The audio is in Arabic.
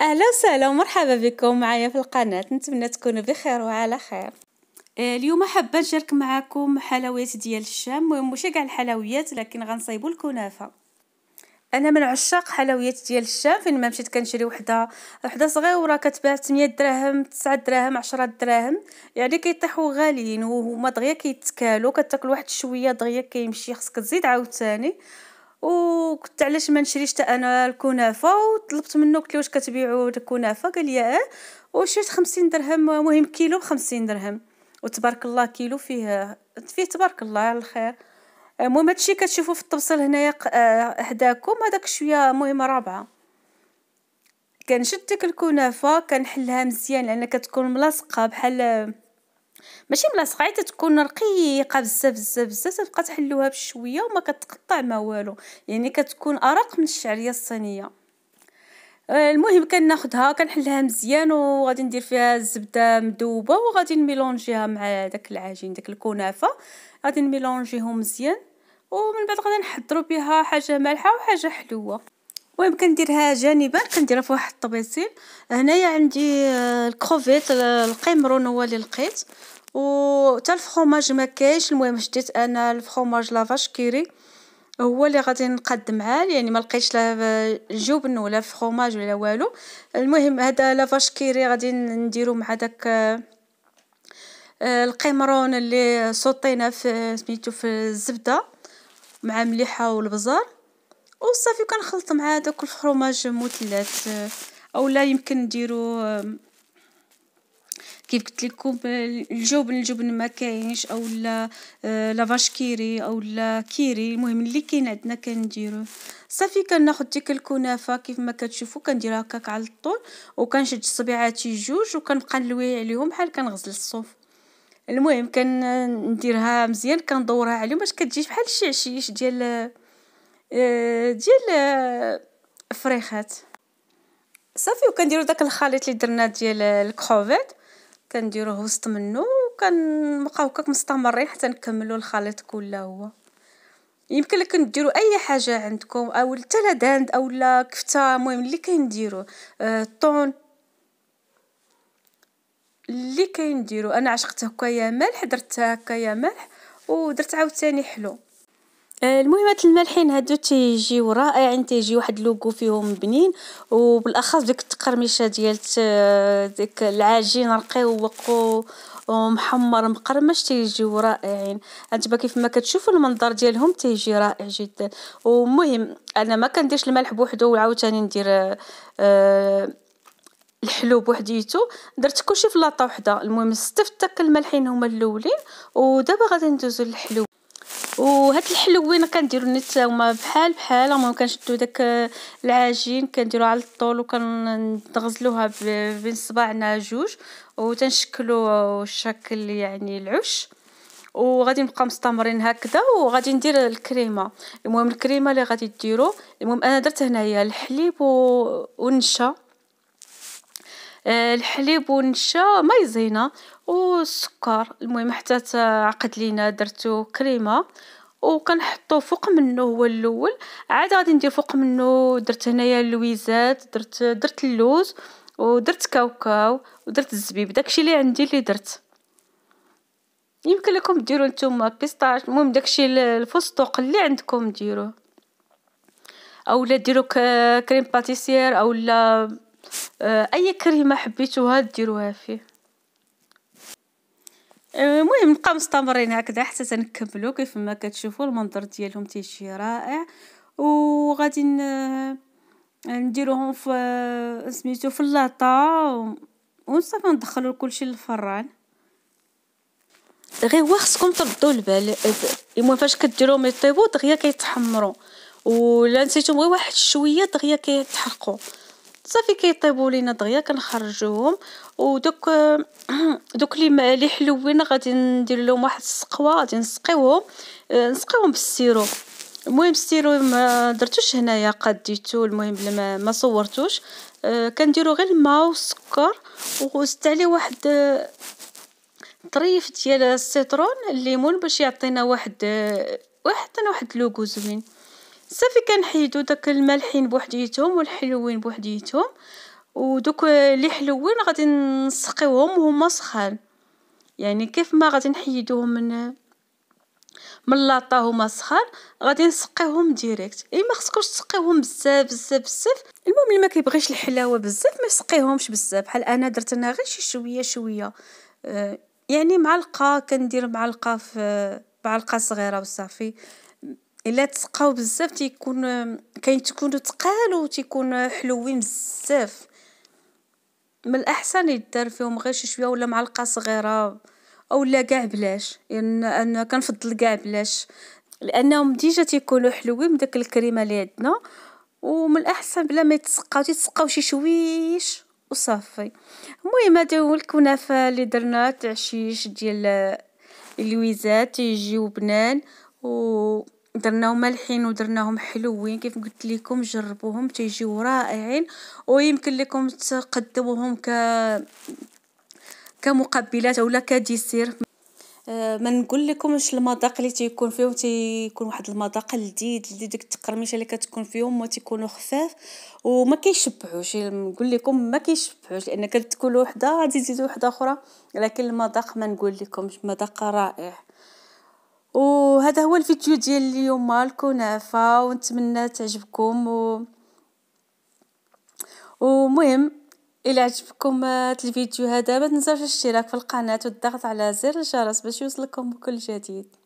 اهلا وسهلا ومرحبا بكم معايا في القناه نتمنى تكونوا بخير وعلى خير آه، اليوم حابه نشارك معكم حلويات ديال الشام المهم ماشي كاع الحلويات لكن غنصايبوا الكنافه انا من عشاق حلويات ديال الشام فين ما مشيت كنشري وحده وحده صغيره كتباع 8 دراهم 9 دراهم 10 دراهم يعني كيطيحوا غاليين وهما دغيا كيتكالو كتاكل واحد شويه دغيا كيمشي خصك تزيد عاوتاني وكنت علاش ما نشريش حتى انا الكنافه وطلبت منه قلت له واش كتبيعوا الكنافه قال لي اه وشريت 50 درهم مهم كيلو ب 50 درهم وتبارك الله كيلو فيه فيه تبارك الله على الخير المهم هادشي كتشوفوا في التبصيل هنايا آه، حداكم هذاك شويه المهم رابعه كنشد ديك الكنافه كنحلها مزيان لان كتكون ملاصقه بحال ماشي بلاصه غايته تكون رقيقه بزاف بزاف بزاف تبقى تحلوها بشويه وما كتقطع ما والو يعني كتكون ارق من الشعريه الصينيه آه، المهم كناخدها كنحلها مزيان وغادي ندير فيها الزبده مذوبه وغادي نميلونجيها مع داك العجين داك الكنافه غادي نميلونجيهم مزيان ومن بعد غادي نحضروا بها حاجه مالحه وحاجه حلوه المهم كنديرها جانبا كنديرها في واحد الطبيسيل هنايا عندي آه، الكروفيت القمرون هو اللي لقيت حتى الفرماج مكاينش المهم شديت انا الفرماج لافاش كيري هو اللي غادي نقاد معاه يعني ما لقيتش لا جبن ولا فرماج ولا والو المهم هذا لافاش كيري غادي نديرو مع داك آه، القمرون اللي صوتينا في سميتو في الزبده مع مليحه والبزار وصافي كنخلط مع داك الفرماج مثلث آه، اولا يمكن نديرو آه، كيف قلت لكم الجبن الجبن ما كاينش لا لافاش كيري او لا كيري آه، المهم اللي كاين عندنا كنديروه صافي كناخذ ديك الكنافه كيف ما كتشوفوا كنديرها هكاك على الطول وكنشد صبيعاتي جوج وكنبقى نلوي عليهم بحال كنغزل الصوف المهم كنديرها مزيان كندورها عليهم باش كتجي بحال الشعشيش ديال آه، ديال آه، فريخات صافي وكنديروا داك الخليط اللي درنا ديال الكروفيت كنديروه وسط منو وكنبقاو هكاك مستمرين حتى نكملو الخليط كله هو يمكن لكم ديروا اي حاجه عندكم او حتى لا داند لا كفته المهم اللي كنديروه آه، الطون اللي كنديرو انا عشقت هكايا ملح درت هكايا ملح ودرت عاوتاني حلو آه، المهمات المالحين هادو تيجيو رائعين تيجي واحد اللوغو فيهم بنين وبالاخص ديك التقرميشه ديال ديك العجين رقيق ومحمر مقرمش تيجيو رائعين كيف ما كتشوفوا المنظر ديالهم تيجي رائع جدا ومهم انا ما كنديرش الملح بوحدو وعاوتاني ندير آه، الحلو بوحديتو درت كلشي في لاطه وحده المهم استفدت الملحين هما الاولين ودابا غادي ندوزو للحلو وهاد الحلوين كنديرو نيت هما بحال بحال المهم كنشدو داك العجين كنديرو على الطول وكنغزلوها بين صباعنا جوج وتنشكلو شكل يعني العش وغادي نبقاو مستمرين هكذا وغادي ندير الكريمه المهم الكريمه اللي غادي ديرو المهم انا درت هنايا الحليب ونشا آه، الحليب والنشا ماي زينة والسكر المهم حتى عقد لينا درتو كريمة وكنحطو فوق منه هو الاول عاد غادي ندير فوق منه درت هنايا اللويزات درت درت اللوز ودرت كاوكاو ودرت الزبيب داكشي اللي عندي اللي درت يمكن لكم ديروا نتوما بيستاش المهم داكشي الفستق اللي عندكم ديروه اولا ديروا كريم باتيسير اولا آه، اي كريمه حبيتوها ديروها فيه آه، المهم نبقى مستمرين هكذا حتى تنكملوا كيف ما كتشوفوا المنظر ديالهم تيجي رائع وغادي آه، نديروهم في سميتو في اللاطا وصافي ندخلوا كلشي للفران غير هو خصكم تردوا البال المهم فاش كديروهم يطيبوا دغيا كيتحمروا ولا نسيتهم غير واحد شويه دغيا كيتحرقوا صافي كيطيبو لينا دغيا كنخرجوهم ودوك دوك لي حلوين غادي ندير لهم واحد السقوه غادي نسقيوهم آه، نسقيوهم بالسيرو المهم السيرو ما درتوش هنايا قديتو المهم بلا ما صورتوش آه، كنديرو غير الماء والسكر وزدت عليه واحد آه، طريف ديال السيترون الليمون باش يعطينا واحد واحد واحد لوكو زوين صافي كنحيدو داك المالحين بوحديتهم والحلوين بوحديتهم ودوك اللي حلوين غادي نسقيوهم وهما سخان يعني كيف ما غادي نحيدوهم من من لاطا هما سخان غادي نسقيوهم ديريكت اي ما خصكوش تسقيوهم بزاف بزاف بزاف المهم اللي ما كيبغيش الحلاوه بزاف ما يسقيهمش بزاف بحال انا درت انا غير شي شويه شويه آه يعني معلقه كندير معلقه في معلقه صغيره وصافي الا تسقاو بزاف تيكون كاين تكونوا تقال وتيكون حلوين بزاف من الاحسن يدار فيهم غير شي شويه ولا معلقه صغيره او لا كاع بلاش يعني انا كنفضل كاع بلاش لانهم ديجا تيكونوا حلوين بداك الكريمه اللي عندنا ومن الاحسن بلا ما يتسقاو تيتسقاو شي شويش وصافي المهم هذا هو الكنافه اللي درنا تاع شيش ديال اللويزات آه، تيجيو بنان و درناهم مالحين ودرناهم حلوين كيف قلت لكم جربوهم تيجيو رائعين ويمكن ليكم تقدموهم ك كمقبلات اولا كديسير آه، ما نقول لكم واش المذاق اللي تيكون فيهم تيكون واحد المذاق لذيذ اللي ديك التقرميشه اللي كتكون فيهم ما تيكونوا خفاف وما كيشبعوش نقول لكم ما كيشبعوش لان كتكون وحده غادي تزيدوا وحده اخرى لكن المذاق ما نقول لكمش مذاق رائع وهذا هو الفيديو ديال اليوم لكم نافع ونتمنى تعجبكم و ومهم الى عجبكم الفيديو هذا ما تنساوش الاشتراك في القناه والضغط على زر الجرس باش يوصلكم كل جديد